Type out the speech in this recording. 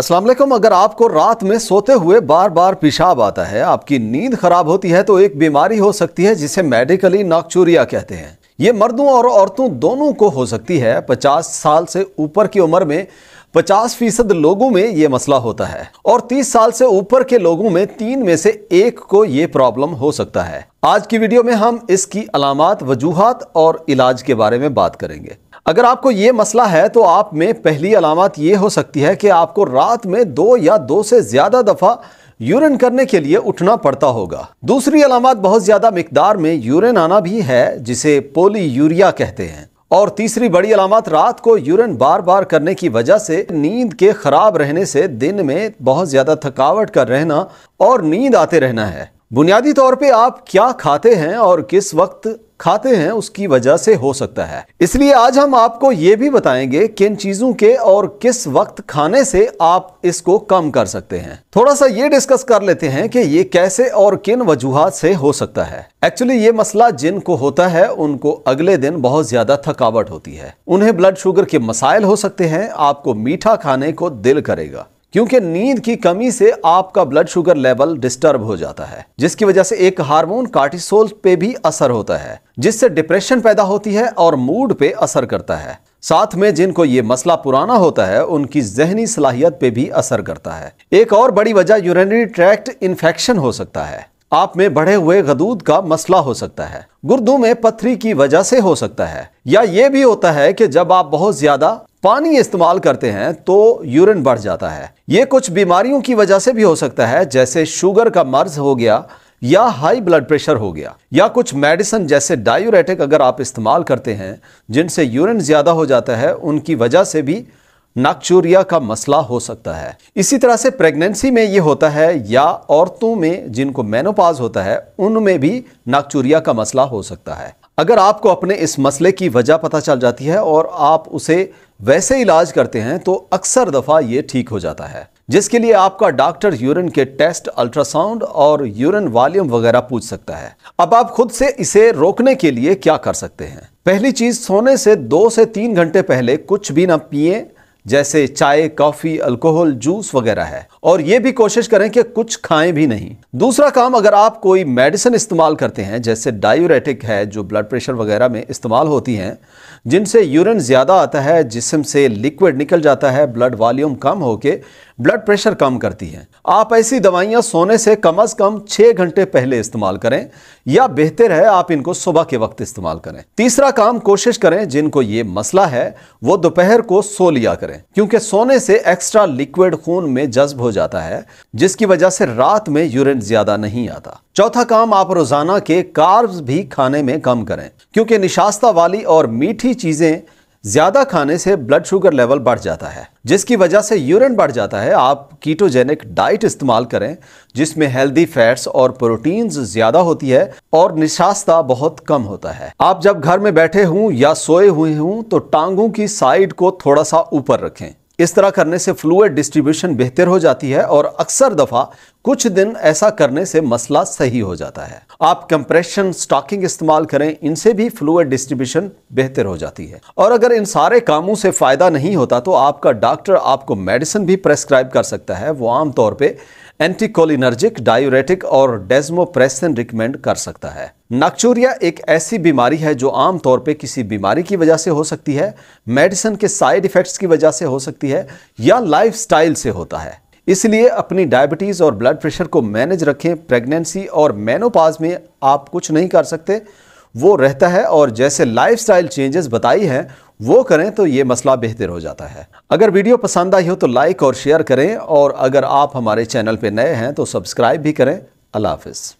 अस्सलाम वालेकुम अगर आपको रात में सोते हुए बार बार पेशाब आता है आपकी नींद खराब होती है तो एक बीमारी हो सकती है जिसे मेडिकली नाकचूरिया कहते हैं ये मर्दों और औरतों दोनों को हो सकती है 50 साल से ऊपर की उम्र में 50 फीसद लोगों में ये मसला होता है और 30 साल से ऊपर के लोगों में तीन में से एक को ये प्रॉब्लम हो सकता है आज की वीडियो में हम इसकी अलामत वजूहत और इलाज के बारे में बात करेंगे अगर आपको ये मसला है तो आप में पहली अलामत ये हो सकती है कि आपको रात में दो या दो से ज़्यादा दफ़ा यूरिन करने के लिए उठना पड़ता होगा दूसरी अलामत बहुत ज़्यादा मकदार में यूरिन आना भी है जिसे पोली यूरिया कहते हैं और तीसरी बड़ी अलामत रात को यूरिन बार बार करने की वजह से नींद के ख़राब रहने से दिन में बहुत ज़्यादा थकावट का रहना और नींद आते रहना है बुनियादी तौर पे आप क्या खाते हैं और किस वक्त खाते हैं उसकी वजह से हो सकता है इसलिए आज हम आपको ये भी बताएंगे किन चीज़ों के और किस वक्त खाने से आप इसको कम कर सकते हैं थोड़ा सा ये डिस्कस कर लेते हैं कि ये कैसे और किन वजूहत से हो सकता है एक्चुअली ये मसला जिनको होता है उनको अगले दिन बहुत ज़्यादा थकावट होती है उन्हें ब्लड शुगर के मसाइल हो सकते हैं आपको मीठा खाने को दिल करेगा क्योंकि नींद की कमी से आपका ब्लड शुगर लेवल डिस्टर्ब हो जाता है जिसकी वजह से एक हार्मोन कार्टिसोल पे भी असर होता है जिससे डिप्रेशन पैदा होती है और मूड पे असर करता है साथ में जिनको ये मसला पुराना होता है उनकी जहनी सलाहियत पे भी असर करता है एक और बड़ी वजह यूरिनरी ट्रैक्ट इन्फेक्शन हो सकता है आप में बढ़े हुए गदूद का मसला हो सकता है गुर्दों में पथरी की वजह से हो सकता है या ये भी होता है कि जब आप बहुत ज्यादा पानी इस्तेमाल करते हैं तो यूरिन बढ़ जाता है ये कुछ बीमारियों की वजह से भी हो सकता है जैसे शुगर का मर्ज हो गया या हाई ब्लड प्रेशर हो गया या कुछ मेडिसिन जैसे डायूरेटिक अगर आप इस्तेमाल करते हैं जिनसे यूरिन ज़्यादा हो जाता है उनकी वजह से भी नाकचूरिया का मसला हो सकता है इसी तरह से प्रेगनेंसी में ये होता है या औरतों में जिनको मेनोपाज होता है उनमें भी नाकचूरिया का मसला हो सकता है अगर आपको अपने इस मसले की वजह पता चल जाती है और आप उसे वैसे इलाज करते हैं तो अक्सर दफ़ा ये ठीक हो जाता है जिसके लिए आपका डॉक्टर यूरिन के टेस्ट अल्ट्रासाउंड और यूरिन वॉल्यूम वगैरह पूछ सकता है अब आप खुद से इसे रोकने के लिए क्या कर सकते हैं पहली चीज सोने से दो से तीन घंटे पहले कुछ भी ना पिए जैसे चाय कॉफी अल्कोहल जूस वगैरह है और ये भी कोशिश करें कि कुछ खाएं भी नहीं दूसरा काम अगर आप कोई मेडिसिन इस्तेमाल करते हैं जैसे डायूरेटिक है जो ब्लड प्रेशर वगैरह में इस्तेमाल होती हैं जिनसे यूरिन ज़्यादा आता है जिसम से लिक्विड निकल जाता है ब्लड वॉल्यूम कम होकर ब्लड प्रेशर कम करती हैं आप ऐसी दवाइयां सोने से कम से कम छह घंटे पहले इस्तेमाल करें या बेहतर है आप इनको सुबह के वक्त इस्तेमाल करें तीसरा काम कोशिश करें जिनको ये मसला है वो दोपहर को सो लिया करें क्योंकि सोने से एक्स्ट्रा लिक्विड खून में जज्ब हो जाता है जिसकी वजह से रात में यूरिन ज़्यादा नहीं आता चौथा काम आप रोज़ाना के कार्ब्स भी खाने में कम करें क्योंकि निशास्ता वाली और मीठी चीज़ें ज्यादा खाने से ब्लड शुगर लेवल बढ़ जाता है जिसकी वजह से यूरिन बढ़ जाता है आप कीटोजेनिक डाइट इस्तेमाल करें जिसमें हेल्दी फैट्स और प्रोटीन्स ज्यादा होती है और निशास्ता बहुत कम होता है आप जब घर में बैठे हों या सोए हुए हों तो टांगों की साइड को थोड़ा सा ऊपर रखें इस तरह करने से फ्लूड डिस्ट्रीब्यूशन बेहतर हो जाती है और अक्सर दफ़ा कुछ दिन ऐसा करने से मसला सही हो जाता है आप कंप्रेशन स्टॉकिंग इस्तेमाल करें इनसे भी फ्लूड डिस्ट्रीब्यूशन बेहतर हो जाती है और अगर इन सारे कामों से फ़ायदा नहीं होता तो आपका डॉक्टर आपको मेडिसिन भी प्रेस्क्राइब कर सकता है वो आमतौर पर एंटीकोलिनर्जिक डायूरेटिक और डेस्मोप्रेसन रिकमेंड कर सकता है नाक्चूरिया एक ऐसी बीमारी है जो आमतौर पे किसी बीमारी की वजह से हो सकती है मेडिसिन के साइड इफेक्ट्स की वजह से हो सकती है या स्टाइल से होता है इसलिए अपनी डायबिटीज़ और ब्लड प्रेशर को मैनेज रखें प्रेगनेंसी और मेनोपाज में आप कुछ नहीं कर सकते वो रहता है और जैसे लाइफ स्टाइल चेंजेस बताई हैं वो करें तो ये मसला बेहतर हो जाता है अगर वीडियो पसंद आई हो तो लाइक और शेयर करें और अगर आप हमारे चैनल पर नए हैं तो सब्सक्राइब भी करें अल्लाह हाफिज़